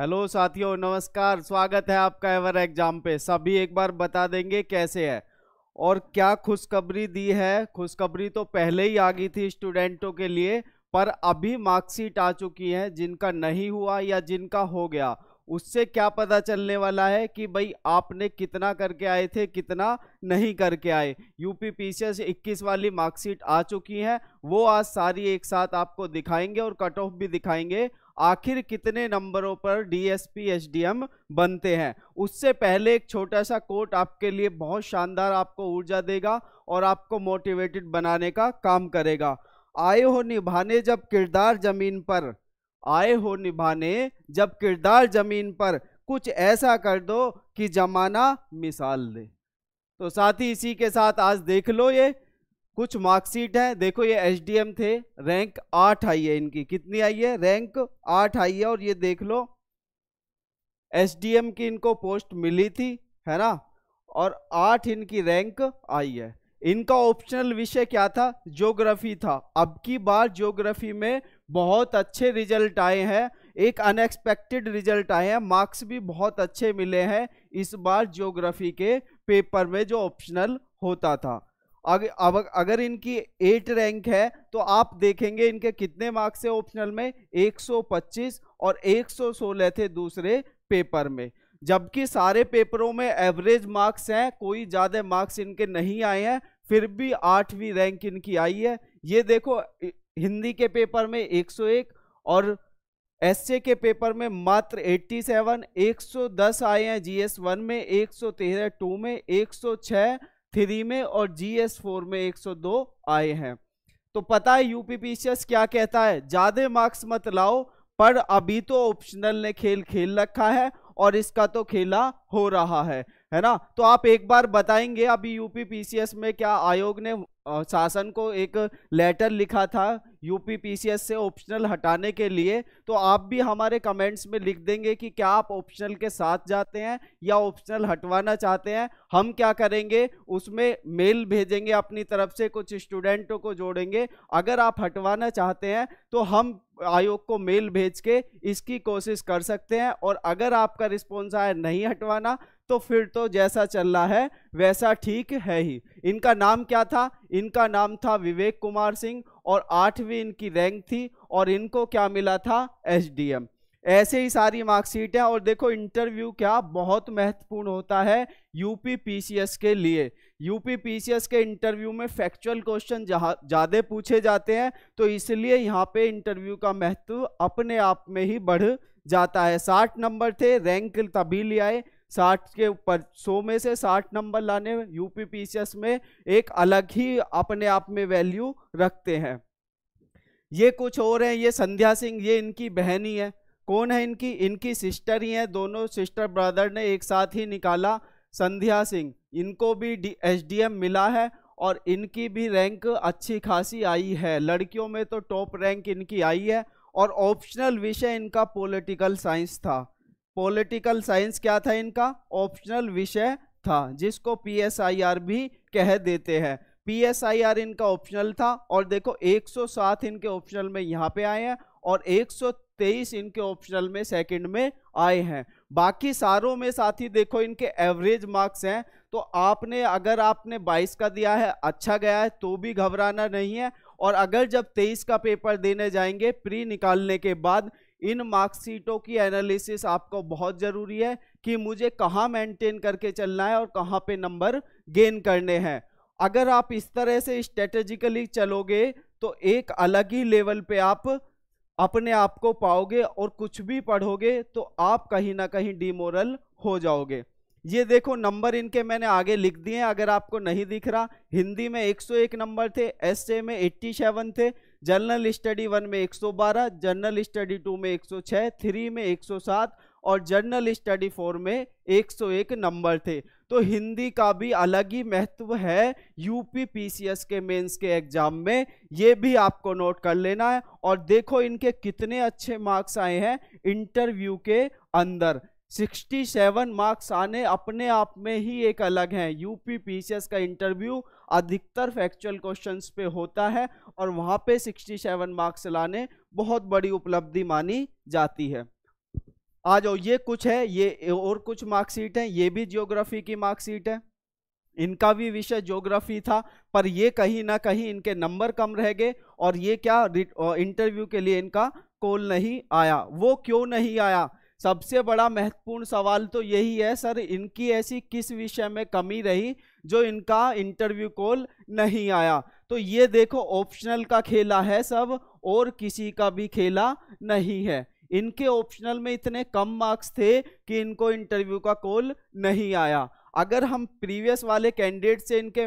hello साथियों नमस्कार स्वागत है आपका एवर एग्जाम पे सभी एक बार बता देंगे कैसे है और क्या खुशखबरी दी है खुशखबरी तो पहले ही आ गई थी स्टूडेंटों के लिए पर अभी मार्कशीट आ चुकी है जिनका नहीं हुआ या जिनका हो गया उससे क्या पता चलने वाला है कि भाई आपने कितना करके आए थे कितना नहीं करके आए यूपी एस इक्कीस वाली मार्कशीट आ चुकी है वो आज सारी एक साथ आपको दिखाएंगे और कट ऑफ भी दिखाएंगे आखिर कितने नंबरों पर डीएसपी एम बनते हैं उससे पहले एक छोटा सा कोट आपके लिए बहुत शानदार आपको ऊर्जा देगा और आपको मोटिवेटेड बनाने का काम करेगा आए हो निभाने जब किरदार जमीन पर आए हो निभाने जब किरदार जमीन पर कुछ ऐसा कर दो कि जमाना मिसाल दे तो साथ ही इसी के साथ आज देख लो ये कुछ मार्कशीट है देखो ये एच थे रैंक आठ आई है इनकी कितनी आई है रैंक आठ आई है और ये देख लो एस की इनको पोस्ट मिली थी है ना और आठ इनकी रैंक आई है इनका ऑप्शनल विषय क्या था ज्योग्राफी था अब की बार ज्योग्राफी में बहुत अच्छे रिजल्ट आए हैं एक अनएक्सपेक्टेड रिजल्ट आए हैं मार्क्स भी बहुत अच्छे मिले हैं इस बार ज्योग्राफी के पेपर में जो ऑप्शनल होता था अगर इनकी एट रैंक है तो आप देखेंगे इनके कितने मार्क्स है ऑप्शनल में 125 और 116 थे दूसरे पेपर में जबकि सारे पेपरों में एवरेज मार्क्स हैं कोई ज़्यादा मार्क्स इनके नहीं आए हैं फिर भी आठवीं रैंक इनकी आई है ये देखो हिंदी के पेपर में 101 और एस के पेपर में मात्र 87, 110 आए हैं जी वन में 113 टू में एक थ्री में और जी एस फोर में एक सौ दो आए हैं तो पता है यूपीपीसीएस क्या कहता है ज्यादा मार्क्स मत लाओ पर अभी तो ऑप्शनल ने खेल खेल रखा है और इसका तो खेला हो रहा है है ना तो आप एक बार बताएंगे अभी यूपी पीसीएस में क्या आयोग ने शासन को एक लेटर लिखा था यूपी पीसीएस से ऑप्शनल हटाने के लिए तो आप भी हमारे कमेंट्स में लिख देंगे कि क्या आप ऑप्शनल के साथ जाते हैं या ऑप्शनल हटवाना चाहते हैं हम क्या करेंगे उसमें मेल भेजेंगे अपनी तरफ से कुछ स्टूडेंटों को जोड़ेंगे अगर आप हटवाना चाहते हैं तो हम आयोग को मेल भेज के इसकी कोशिश कर सकते हैं और अगर आपका रिस्पॉन्स आया नहीं हटवाना तो फिर तो जैसा चल रहा है वैसा ठीक है ही इनका नाम क्या था इनका नाम था विवेक कुमार सिंह और आठवीं इनकी रैंक थी और इनको क्या मिला था एसडीएम ऐसे ही सारी मार्कशीट है और देखो इंटरव्यू क्या बहुत महत्वपूर्ण होता है यूपी पीसीएस के लिए यूपी पीसीएस के इंटरव्यू में फैक्चुअल क्वेश्चन ज़्यादा पूछे जाते हैं तो इसलिए यहाँ पे इंटरव्यू का महत्व अपने आप में ही बढ़ जाता है साठ नंबर थे रैंक तभी ले आए साठ के ऊपर सौ में से साठ नंबर लाने यू पी में एक अलग ही अपने आप में वैल्यू रखते हैं ये कुछ और हैं ये संध्या सिंह ये इनकी बहन ही है कौन है इनकी इनकी सिस्टर ही है दोनों सिस्टर ब्रदर ने एक साथ ही निकाला संध्या सिंह इनको भी डी मिला है और इनकी भी रैंक अच्छी खासी आई है लड़कियों में तो टॉप रैंक इनकी आई है और ऑप्शनल विषय इनका पॉलिटिकल साइंस था पॉलिटिकल साइंस क्या था इनका ऑप्शनल विषय था जिसको पीएसआईआर भी कह देते हैं पीएसआईआर इनका ऑप्शनल था और देखो 107 इनके ऑप्शनल में यहाँ पे आए हैं और 123 इनके ऑप्शनल में सेकंड में आए हैं बाकी सारों में साथ ही देखो इनके एवरेज मार्क्स हैं तो आपने अगर आपने 22 का दिया है अच्छा गया है तो भी घबराना नहीं है और अगर जब 23 का पेपर देने जाएंगे प्री निकालने के बाद इन मार्कशीटों की एनालिसिस आपको बहुत ज़रूरी है कि मुझे कहाँ मेंटेन करके चलना है और कहाँ पे नंबर गेन करने हैं अगर आप इस तरह से स्ट्रेटेजिकली चलोगे तो एक अलग ही लेवल पे आप अपने आप को पाओगे और कुछ भी पढ़ोगे तो आप कहीं ना कहीं डीमोरल हो जाओगे ये देखो नंबर इनके मैंने आगे लिख दिए अगर आपको नहीं दिख रहा हिंदी में 101 नंबर थे एस में 87 थे जनरल स्टडी वन में 112 जनरल स्टडी टू में 106 थ्री में 107 और जनरल स्टडी फोर में 101 नंबर थे तो हिंदी का भी अलग ही महत्व है यूपी पीसीएस के मेंस के एग्जाम में ये भी आपको नोट कर लेना है और देखो इनके कितने अच्छे मार्क्स आए हैं इंटरव्यू के अंदर 67 मार्क्स आने अपने आप में ही एक अलग हैं यूपी पीसीएस का इंटरव्यू अधिकतर फैक्चुअल क्वेश्चंस पे होता है और वहाँ पे 67 मार्क्स लाने बहुत बड़ी उपलब्धि मानी जाती है आ जाओ ये कुछ है ये और कुछ मार्कशीट हैं ये भी जियोग्राफी की मार्कशीट है इनका भी विषय ज्योग्राफी था पर ये कहीं ना कहीं इनके नंबर कम रह गए और ये क्या इंटरव्यू के लिए इनका कॉल नहीं आया वो क्यों नहीं आया सबसे बड़ा महत्वपूर्ण सवाल तो यही है सर इनकी ऐसी किस विषय में कमी रही जो इनका इंटरव्यू कॉल नहीं आया तो ये देखो ऑप्शनल का खेला है सब और किसी का भी खेला नहीं है इनके ऑप्शनल में इतने कम मार्क्स थे कि इनको इंटरव्यू का कॉल नहीं आया अगर हम प्रीवियस वाले कैंडिडेट से इनके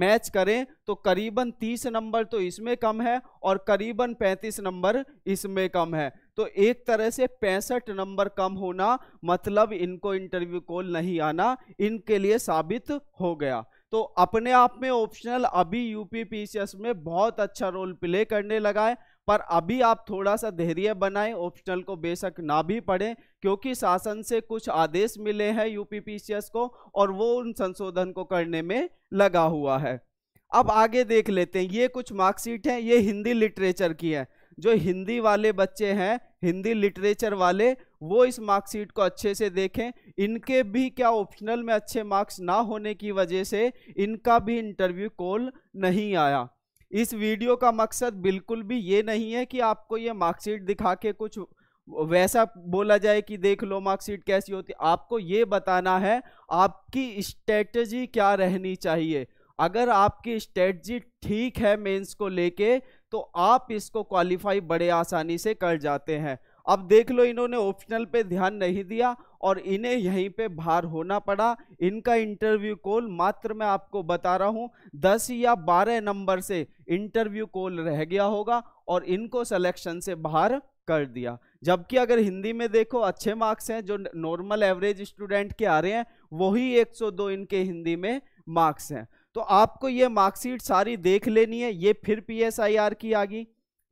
मैच करें तो करीबन 30 नंबर तो इसमें कम है और करीबन 35 नंबर इसमें कम है तो एक तरह से पैंसठ नंबर कम होना मतलब इनको इंटरव्यू कॉल नहीं आना इनके लिए साबित हो गया तो अपने आप में ऑप्शनल अभी यूपीपीसीएस में बहुत अच्छा रोल प्ले करने लगा है पर अभी आप थोड़ा सा धैर्य बनाएं ऑप्शनल को बेशक ना भी पढ़ें क्योंकि शासन से कुछ आदेश मिले हैं यूपीपीसीएस को और वो उन संशोधन को करने में लगा हुआ है अब आगे देख लेते हैं ये कुछ मार्कशीट हैं ये हिंदी लिटरेचर की है जो हिंदी वाले बच्चे हैं हिंदी लिटरेचर वाले वो इस मार्कशीट को अच्छे से देखें इनके भी क्या ऑप्शनल में अच्छे मार्क्स ना होने की वजह से इनका भी इंटरव्यू कॉल नहीं आया इस वीडियो का मकसद बिल्कुल भी ये नहीं है कि आपको ये मार्कशीट दिखा के कुछ वैसा बोला जाए कि देख लो मार्कशीट कैसी होती आपको ये बताना है आपकी स्ट्रेटजी क्या रहनी चाहिए अगर आपकी स्ट्रेटजी ठीक है मेंस को लेके तो आप इसको क्वालिफाई बड़े आसानी से कर जाते हैं अब देख लो इन्होंने ऑप्शनल पे ध्यान नहीं दिया और इन्हें यहीं पे बाहर होना पड़ा इनका इंटरव्यू कॉल मात्र मैं आपको बता रहा हूँ दस या बारह नंबर से इंटरव्यू कॉल रह गया होगा और इनको सिलेक्शन से बाहर कर दिया जबकि अगर हिंदी में देखो अच्छे मार्क्स हैं जो नॉर्मल एवरेज स्टूडेंट के आ रहे हैं वही 102 इनके हिंदी में मार्क्स हैं तो आपको ये मार्कशीट सारी देख लेनी है ये फिर पी की आ गई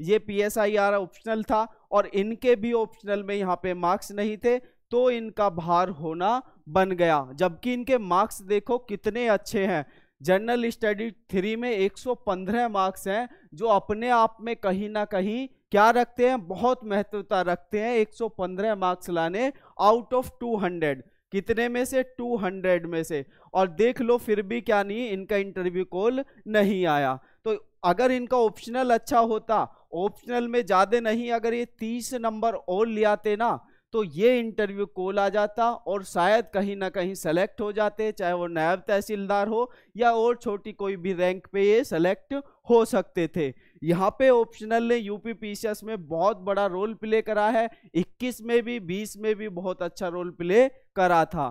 ये पी ऑप्शनल था और इनके भी ऑप्शनल में यहाँ पे मार्क्स नहीं थे तो इनका भार होना बन गया जबकि इनके मार्क्स देखो कितने अच्छे हैं जनरल स्टडी थ्री में 115 मार्क्स हैं जो अपने आप में कहीं ना कहीं क्या रखते हैं बहुत महत्वता रखते हैं 115 मार्क्स लाने आउट ऑफ 200 कितने में से 200 में से और देख लो फिर भी क्या नहीं इनका इंटरव्यू कॉल नहीं आया तो अगर इनका ऑप्शनल अच्छा होता ऑप्शनल में ज़्यादा नहीं अगर ये तीस नंबर और ले आते ना तो ये इंटरव्यू कॉल आ जाता और शायद कहीं ना कहीं सेलेक्ट हो जाते चाहे वो नायब तहसीलदार हो या और छोटी कोई भी रैंक पे ये सेलेक्ट हो सकते थे यहाँ पे ऑप्शनल ने यूपी पीसीएस में बहुत बड़ा रोल प्ले करा है 21 में भी 20 में भी बहुत अच्छा रोल प्ले करा था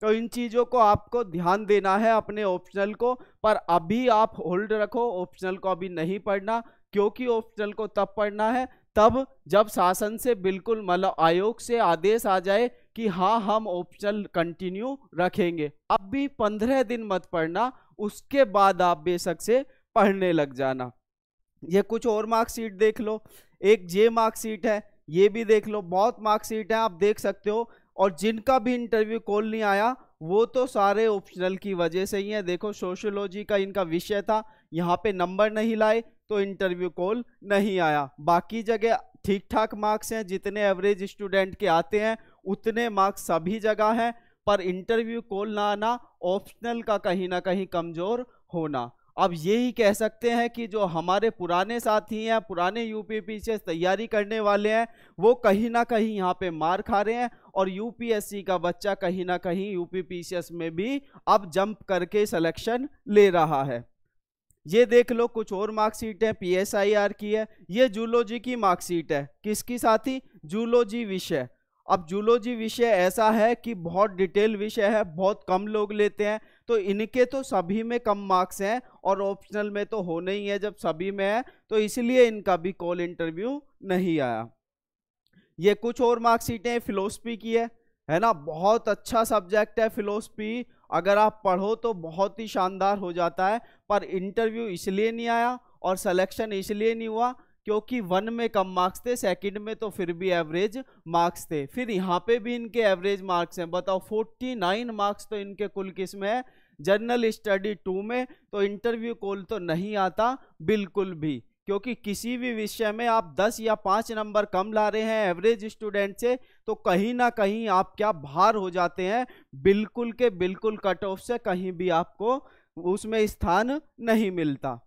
तो इन चीज़ों को आपको ध्यान देना है अपने ऑप्शनल को पर अभी आप होल्ड रखो ऑप्शनल को अभी नहीं पढ़ना क्योंकि ऑप्शनल को तब पढ़ना है तब जब शासन से बिल्कुल मतलब आयोग से आदेश आ जाए कि हाँ हम ऑप्शनल कंटिन्यू रखेंगे अब भी पंद्रह दिन मत पढ़ना उसके बाद आप बेशक से पढ़ने लग जाना ये कुछ और मार्कशीट देख लो एक जे मार्कशीट है ये भी देख लो बहुत मार्कशीट है आप देख सकते हो और जिनका भी इंटरव्यू कॉल नहीं आया वो तो सारे ऑप्शनल की वजह से ही है देखो सोशोलॉजी का इनका विषय था यहाँ पे नंबर नहीं लाए तो इंटरव्यू कॉल नहीं आया बाकी जगह ठीक ठाक मार्क्स हैं जितने एवरेज स्टूडेंट के आते हैं उतने मार्क्स सभी जगह हैं पर इंटरव्यू कॉल ना आना ऑप्शनल का कहीं ना कहीं कमज़ोर होना अब यही कह सकते हैं कि जो हमारे पुराने साथी हैं पुराने यूपीपी से तैयारी करने वाले हैं वो कहीं ना कहीं यहाँ पे मार खा रहे हैं और यूपीएससी का बच्चा कहीं ना कहीं यूपीपीसीएस में भी अब जंप करके सिलेक्शन ले रहा है ये देख लो कुछ और मार्कशीट है पीएसआईआर की है ये जूलॉजी की मार्कशीट है किसकी साथी जूलोजी विषय अब जूलोजी विषय ऐसा है कि बहुत डिटेल विषय है बहुत कम लोग लेते हैं तो इनके तो सभी में कम मार्क्स हैं और ऑप्शनल में तो होने ही है जब सभी में है तो इसलिए इनका भी कॉल इंटरव्यू नहीं आया ये कुछ और मार्कशीटें फिलोसफी की है है ना बहुत अच्छा सब्जेक्ट है फिलोसफी अगर आप पढ़ो तो बहुत ही शानदार हो जाता है पर इंटरव्यू इसलिए नहीं आया और सिलेक्शन इसलिए नहीं हुआ क्योंकि वन में कम मार्क्स थे सेकंड में तो फिर भी एवरेज मार्क्स थे फिर यहाँ पे भी इनके एवरेज मार्क्स हैं बताओ 49 मार्क्स तो इनके कुल किस में है जनरल स्टडी टू में तो इंटरव्यू कॉल तो नहीं आता बिल्कुल भी क्योंकि किसी भी विषय में आप 10 या 5 नंबर कम ला रहे हैं एवरेज स्टूडेंट से तो कहीं ना कहीं आप क्या भार हो जाते हैं बिल्कुल के बिल्कुल कट ऑफ से कहीं भी आपको उसमें स्थान नहीं मिलता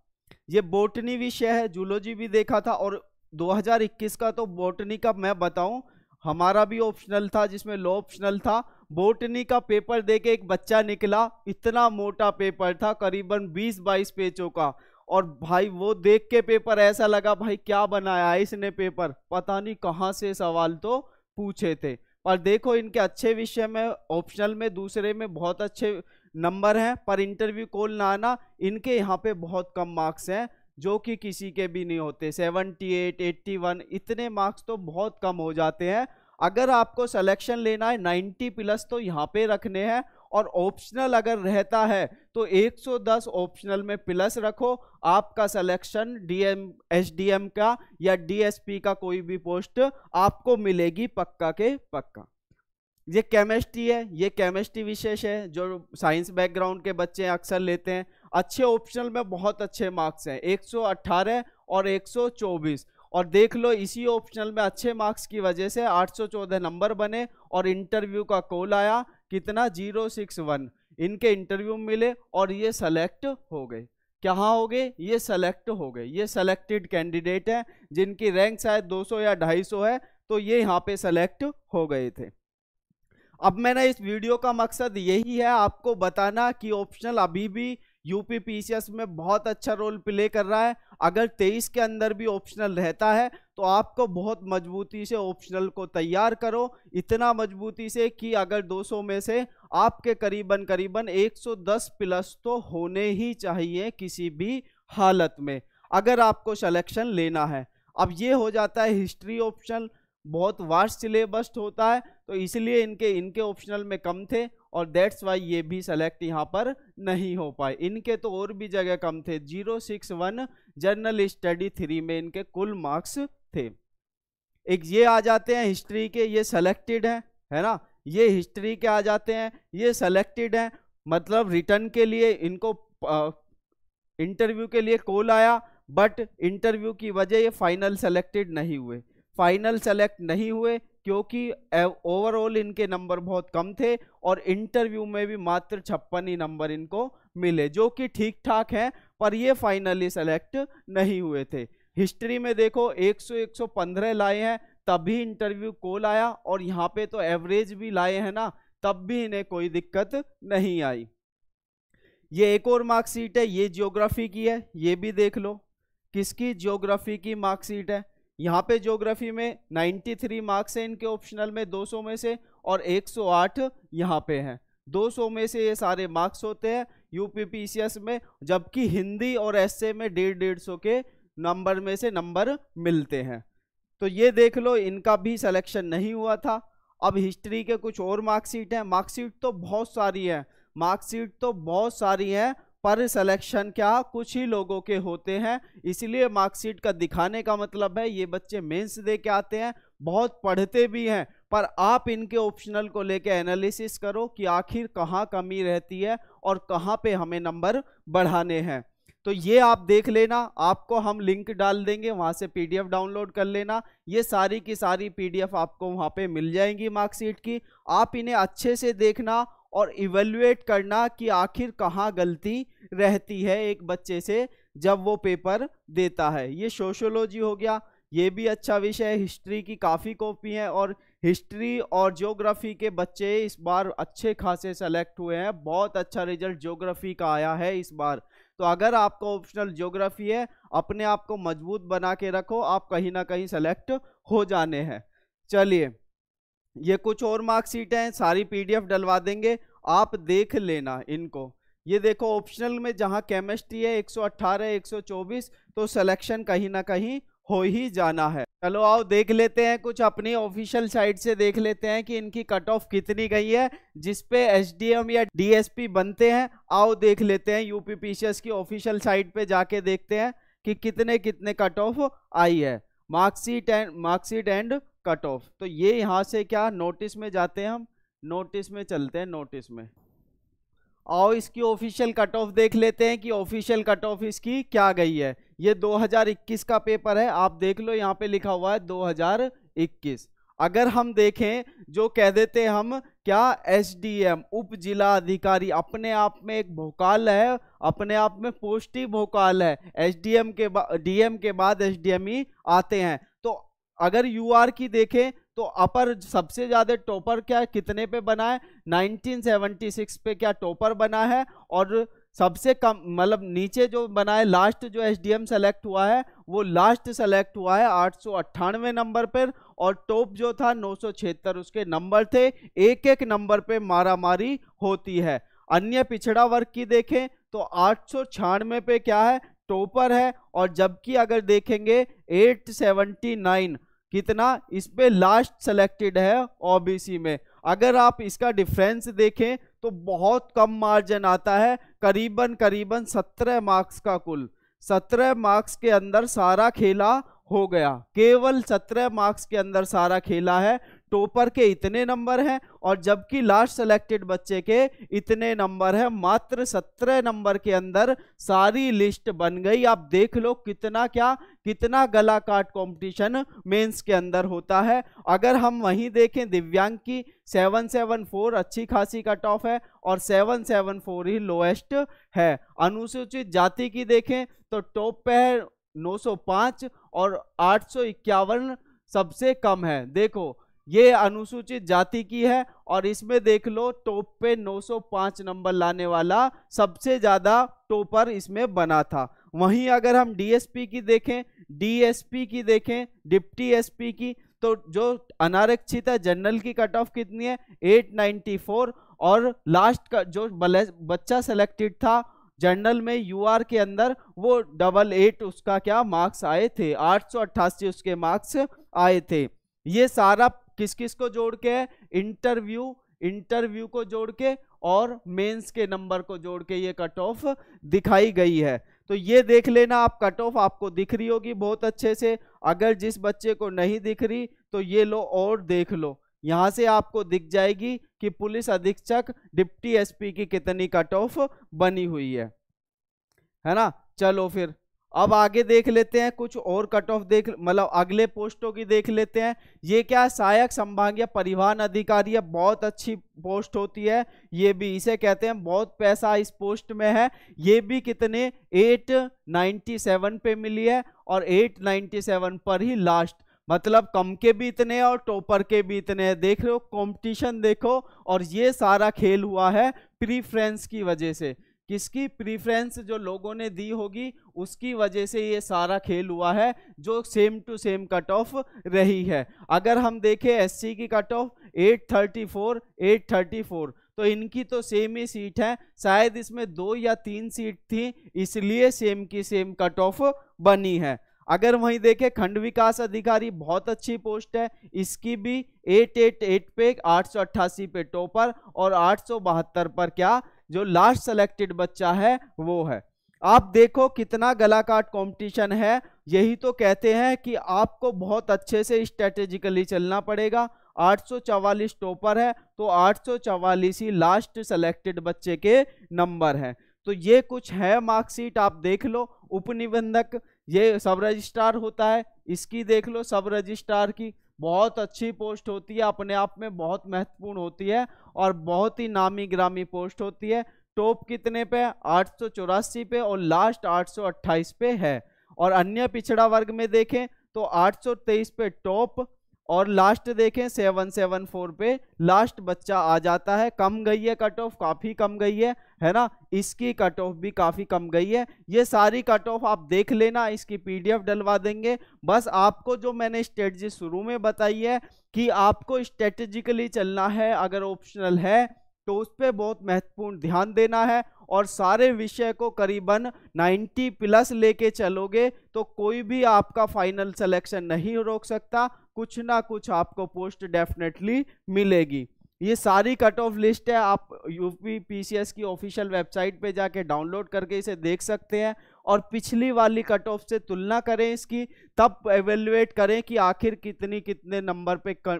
ये बोटनी विषय है जूलॉजी भी देखा था और 2021 का तो बोटनी का मैं बताऊं हमारा भी ऑप्शनल था जिसमें लो ऑप्शनल था बोटनी का पेपर दे के एक बच्चा निकला इतना मोटा पेपर था करीबन 20-22 पेजों का और भाई वो देख के पेपर ऐसा लगा भाई क्या बनाया इसने पेपर पता नहीं कहाँ से सवाल तो पूछे थे पर देखो इनके अच्छे विषय में ऑप्शनल में दूसरे में बहुत अच्छे नंबर हैं पर इंटरव्यू कॉल ना आना इनके यहाँ पे बहुत कम मार्क्स हैं जो कि किसी के भी नहीं होते सेवनटी एट एट्टी वन इतने मार्क्स तो बहुत कम हो जाते हैं अगर आपको सिलेक्शन लेना है 90 प्लस तो यहाँ पे रखने हैं और ऑप्शनल अगर रहता है तो 110 ऑप्शनल में प्लस रखो आपका सिलेक्शन डीएम एसडीएम का या डीएसपी का कोई भी पोस्ट आपको मिलेगी पक्का के पक्का ये केमिस्ट्री है ये केमिस्ट्री विशेष है जो साइंस बैकग्राउंड के बच्चे अक्सर लेते हैं अच्छे ऑप्शनल में बहुत अच्छे मार्क्स हैं 118 और 124 और देख लो इसी ऑप्शनल में अच्छे मार्क्स की वजह से 814 नंबर बने और इंटरव्यू का कॉल आया कितना 061 इनके इंटरव्यू मिले और ये सेलेक्ट हो गए क्या हो गए ये सेलेक्ट हो गए ये सेलेक्टेड कैंडिडेट हैं जिनकी रैंक शायद 200 या 250 है तो ये यहाँ पे सेलेक्ट हो गए थे अब मैंने इस वीडियो का मकसद यही है आपको बताना कि ऑप्शनल अभी भी यूपी पीसीएस में बहुत अच्छा रोल प्ले कर रहा है अगर तेईस के अंदर भी ऑप्शनल रहता है तो आपको बहुत मजबूती से ऑप्शनल को तैयार करो इतना मजबूती से कि अगर 200 में से आपके करीबन करीबन 110 प्लस तो होने ही चाहिए किसी भी हालत में अगर आपको सलेक्शन लेना है अब ये हो जाता है हिस्ट्री ऑप्शन बहुत वास्ट सिलेबस्ट होता है तो इसलिए इनके इनके ऑप्शनल में कम थे और दैट्स वाई ये भी सेलेक्ट यहाँ पर नहीं हो पाए इनके तो और भी जगह कम थे zero six one general study three में इनके कुल मार्क्स थे एक ये आ जाते हैं हिस्ट्री के ये सेलेक्टेड हैं है ना ये हिस्ट्री के आ जाते हैं ये सेलेक्टेड हैं मतलब रिटर्न के लिए इनको इंटरव्यू के लिए कॉल आया बट इंटरव्यू की वजह ये फाइनल सेलेक्टेड नहीं हुए फाइनल सेलेक्ट नहीं हुए क्योंकि ओवरऑल इनके नंबर बहुत कम थे और इंटरव्यू में भी मात्र छप्पन ही नंबर इनको मिले जो कि ठीक ठाक हैं पर ये फाइनली सेलेक्ट नहीं हुए थे हिस्ट्री में देखो 100 115 लाए हैं तभी इंटरव्यू कॉल आया और यहाँ पे तो एवरेज भी लाए हैं ना तब भी इन्हें कोई दिक्कत नहीं आई ये एक और मार्कशीट है ये जियोग्राफी की है ये भी देख लो किसकी जियोग्राफी की मार्कशीट है यहाँ पे ज्योग्राफी में 93 मार्क्स हैं इनके ऑप्शनल में 200 में से और 108 सौ यहाँ पे हैं 200 में से ये सारे मार्क्स होते हैं सी एस में जबकि हिंदी और ए में डेढ़ डेढ़ सौ के नंबर में से नंबर मिलते हैं तो ये देख लो इनका भी सिलेक्शन नहीं हुआ था अब हिस्ट्री के कुछ और मार्कशीट हैं मार्कशीट तो बहुत सारी हैं मार्कशीट तो बहुत सारी हैं पर सिलेक्शन क्या कुछ ही लोगों के होते हैं इसलिए मार्कशीट का दिखाने का मतलब है ये बच्चे मेंस दे के आते हैं बहुत पढ़ते भी हैं पर आप इनके ऑप्शनल को लेके एनालिसिस करो कि आखिर कहाँ कमी रहती है और कहाँ पे हमें नंबर बढ़ाने हैं तो ये आप देख लेना आपको हम लिंक डाल देंगे वहाँ से पी डाउनलोड कर लेना ये सारी की सारी पी आपको वहाँ पर मिल जाएंगी मार्कशीट की आप इन्हें अच्छे से देखना और इवेल्युएट करना कि आखिर कहाँ गलती रहती है एक बच्चे से जब वो पेपर देता है ये सोशोलॉजी हो गया ये भी अच्छा विषय है हिस्ट्री की काफ़ी कॉपी है और हिस्ट्री और ज्योग्राफी के बच्चे इस बार अच्छे खासे सेलेक्ट हुए हैं बहुत अच्छा रिजल्ट ज्योग्राफी का आया है इस बार तो अगर आपका ऑप्शनल ज्योग्राफी है अपने आप को मजबूत बना के रखो आप कहीं ना कहीं सेलेक्ट हो जाने हैं चलिए ये कुछ और मार्कशीट हैं सारी पीडीएफ डलवा देंगे आप देख लेना इनको ये देखो ऑप्शनल में जहाँ केमिस्ट्री है 118 124 तो सिलेक्शन कहीं ना कहीं हो ही जाना है चलो आओ देख लेते हैं कुछ अपनी ऑफिशियल साइट से देख लेते हैं कि इनकी कट ऑफ कितनी गई है जिसपे एसडीएम या डीएसपी बनते हैं आओ देख लेते हैं यूपी पी की ऑफिशियल साइट पे जाके देखते हैं कि कितने कितने कट ऑफ आई है marksheet and marksheet and cut off तो ये यहाँ से क्या नोटिस में जाते हैं हम नोटिस में चलते हैं नोटिस में आओ इसकी ऑफिशियल कट ऑफ देख लेते हैं कि ऑफिशियल कट ऑफ इसकी क्या गई है ये 2021 का पेपर है आप देख लो यहाँ पे लिखा हुआ है 2021 अगर हम देखें जो कह देते हम क्या एम उप जिला अधिकारी अपने आप में एक भोकाल है अपने आप में पोस्टी भोकाल है एम के बाद डीएम के बाद एम ही आते हैं अगर आर की देखें तो अपर सबसे ज़्यादा टॉपर क्या कितने पे बना है 1976 पे क्या टॉपर बना है और सबसे कम मतलब नीचे जो बना है लास्ट जो एस डी एम सेलेक्ट हुआ है वो लास्ट सेलेक्ट हुआ है आठ नंबर पर और टॉप जो था नौ उसके नंबर थे एक एक नंबर पे मारामारी होती है अन्य पिछड़ा वर्ग की देखें तो आठ पे क्या है टॉपर है और जबकि अगर देखेंगे 879 कितना इस पर लास्ट सेलेक्टेड है ओबीसी में अगर आप इसका डिफरेंस देखें तो बहुत कम मार्जिन आता है करीबन करीबन 17 मार्क्स का कुल 17 मार्क्स के अंदर सारा खेला हो गया केवल 17 मार्क्स के अंदर सारा खेला है टोपर के इतने नंबर हैं और जबकि लास्ट सेलेक्टेड बच्चे के इतने नंबर हैं मात्र सत्रह नंबर के अंदर सारी लिस्ट बन गई आप देख लो कितना क्या कितना गला काट कॉम्पिटिशन मेंस के अंदर होता है अगर हम वहीं देखें दिव्यांग की सेवन सेवन फोर अच्छी खासी कट ऑफ है और सेवन सेवन फोर ही लोएस्ट है अनुसूचित जाति की देखें तो टॉप पे है पाँच और आठ सबसे कम है देखो ये अनुसूचित जाति की है और इसमें देख लो टॉप पे 905 नंबर लाने वाला सबसे ज़्यादा टॉपर इसमें बना था वहीं अगर हम डीएसपी की देखें डीएसपी की देखें डिप्टी एसपी की तो जो अनारक्षित है जनरल की कट ऑफ कितनी है 894 और लास्ट का जो बच्चा सेलेक्टेड था जनरल में यूआर के अंदर वो डबल एट उसका क्या मार्क्स आए थे आठ उसके मार्क्स आए थे ये सारा किस किस को जोड़ के इंटरव्यू इंटरव्यू को जोड़ के और मेंस के नंबर को जोड़ के ये कट ऑफ दिखाई गई है तो ये देख लेना आप कट ऑफ आपको दिख रही होगी बहुत अच्छे से अगर जिस बच्चे को नहीं दिख रही तो ये लो और देख लो यहाँ से आपको दिख जाएगी कि पुलिस अधीक्षक डिप्टी एसपी की कितनी कट ऑफ बनी हुई है है ना चलो फिर अब आगे देख लेते हैं कुछ और कट ऑफ देख मतलब अगले पोस्टों की देख लेते हैं ये क्या है सहायक संभाग या परिवहन अधिकारी है बहुत अच्छी पोस्ट होती है ये भी इसे कहते हैं बहुत पैसा इस पोस्ट में है ये भी कितने 897 पे मिली है और 897 पर ही लास्ट मतलब कम के भी इतने और टोपर के भी इतने हैं देख रहे हो देखो और ये सारा खेल हुआ है प्रीफ्रेंस की वजह से किसकी प्रीफ्रेंस जो लोगों ने दी होगी उसकी वजह से ये सारा खेल हुआ है जो same to same cut off रही है अगर हम देखें एससी की कट ऑफ 834 834 तो इनकी तो सेम ही सीट है शायद इसमें दो या तीन सीट थी इसलिए सेम की सेम कट ऑफ बनी है अगर वहीं देखें खंड विकास अधिकारी बहुत अच्छी पोस्ट है इसकी भी 888 पे 888 पे टॉपर और आठ पर क्या जो लास्ट सेलेक्टेड बच्चा है वो है आप देखो कितना गला काट कॉम्पिटिशन है यही तो कहते हैं कि आपको बहुत अच्छे से स्ट्रेटेजिकली चलना पड़ेगा 844 टॉपर है तो 844 ही लास्ट सेलेक्टेड बच्चे के नंबर हैं तो ये कुछ है मार्कशीट आप देख लो उपनिबंधक ये सब रजिस्ट्रार होता है इसकी देख लो सब रजिस्ट्रार की बहुत अच्छी पोस्ट होती है अपने आप में बहुत महत्वपूर्ण होती है और बहुत ही नामी ग्रामी पोस्ट होती है टॉप कितने पे आठ पे और लास्ट आठ पे है और अन्य पिछड़ा वर्ग में देखें तो आठ पे टॉप और लास्ट देखें 774 पे लास्ट बच्चा आ जाता है कम गई है कट ऑफ काफ़ी कम गई है है ना इसकी कट ऑफ भी काफ़ी कम गई है ये सारी कट ऑफ आप देख लेना इसकी पीडीएफ डलवा देंगे बस आपको जो मैंने स्ट्रेटजी शुरू में बताई है कि आपको स्ट्रेटजिकली चलना है अगर ऑप्शनल है तो उस पर बहुत महत्वपूर्ण ध्यान देना है और सारे विषय को करीबन 90 प्लस लेके चलोगे तो कोई भी आपका फाइनल सिलेक्शन नहीं रोक सकता कुछ ना कुछ आपको पोस्ट डेफिनेटली मिलेगी ये सारी कट ऑफ लिस्ट है आप यूपी पीसीएस की ऑफिशियल वेबसाइट पे जाके डाउनलोड करके इसे देख सकते हैं और पिछली वाली कट ऑफ से तुलना करें इसकी तब एवेलुएट करें कि आखिर कितनी कितने नंबर पे कर,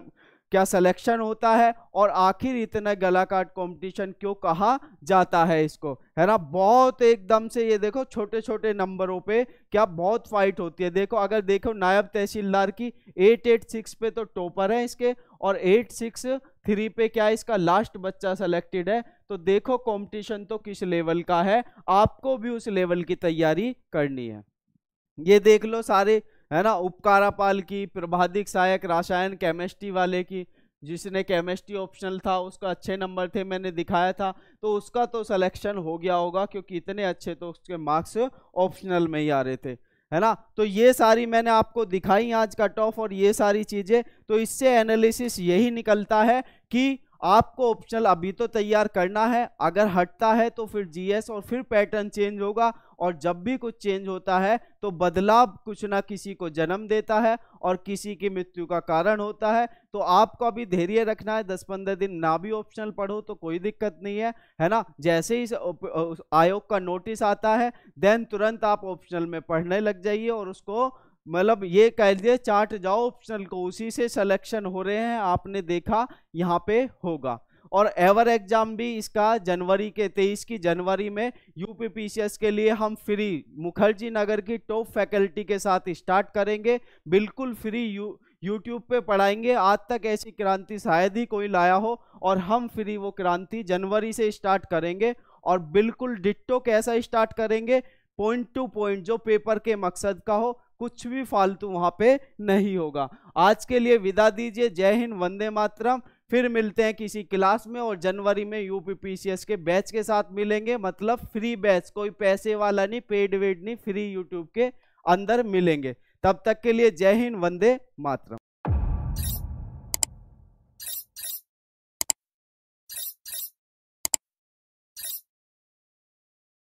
क्या सिलेक्शन होता है और आखिर इतना गला काट कंपटीशन क्यों कहा जाता है इसको है ना बहुत एकदम से ये देखो छोटे छोटे नंबरों पे क्या बहुत फाइट होती है देखो अगर देखो नायब तहसीलदार की एट एट सिक्स पे तो टोपर है इसके और एट सिक्स थ्री पे क्या इसका लास्ट बच्चा सेलेक्टेड है तो देखो कॉम्पिटिशन तो किस लेवल का है आपको भी उस लेवल की तैयारी करनी है ये देख लो सारे है ना उपकारापाल की प्रभाधिक सहायक रासायन केमिस्ट्री वाले की जिसने केमिस्ट्री ऑप्शनल था उसका अच्छे नंबर थे मैंने दिखाया था तो उसका तो सिलेक्शन हो गया होगा क्योंकि इतने अच्छे तो उसके मार्क्स ऑप्शनल में ही आ रहे थे है ना तो ये सारी मैंने आपको दिखाई आज कट ऑफ और ये सारी चीज़ें तो इससे एनालिसिस यही निकलता है कि आपको ऑप्शनल अभी तो तैयार करना है अगर हटता है तो फिर जीएस और फिर पैटर्न चेंज होगा और जब भी कुछ चेंज होता है तो बदलाव कुछ ना किसी को जन्म देता है और किसी की मृत्यु का कारण होता है तो आपको अभी धैर्य रखना है दस पंद्रह दिन ना भी ऑप्शनल पढ़ो तो कोई दिक्कत नहीं है है ना जैसे ही आयोग का नोटिस आता है देन तुरंत आप ऑप्शनल में पढ़ने लग जाइए और उसको मतलब ये कह दिए चार्ट जाओ ऑप्शनल को उसी से सिलेक्शन हो रहे हैं आपने देखा यहाँ पे होगा और एवर एग्जाम भी इसका जनवरी के तेईस की जनवरी में यूपीपीसीएस के लिए हम फ्री मुखर्जी नगर की टॉप फैकल्टी के साथ स्टार्ट करेंगे बिल्कुल फ्री यू यूट्यूब पे पढ़ाएंगे आज तक ऐसी क्रांति शायद ही कोई लाया हो और हम फ्री वो क्रांति जनवरी से स्टार्ट करेंगे और बिल्कुल डिट्टो कैसा स्टार्ट करेंगे पॉइंट टू पॉइंट जो पेपर के मकसद का हो कुछ भी फालतू वहां पे नहीं होगा आज के लिए विदा दीजिए जय हिंद वंदे मातरम फिर मिलते हैं किसी क्लास में और जनवरी में यूपीपीसीएस के बैच के साथ मिलेंगे मतलब फ्री बैच कोई पैसे वाला नहीं पेड वेड नहीं फ्री यूट्यूब के अंदर मिलेंगे तब तक के लिए जय हिंद वंदे मातरम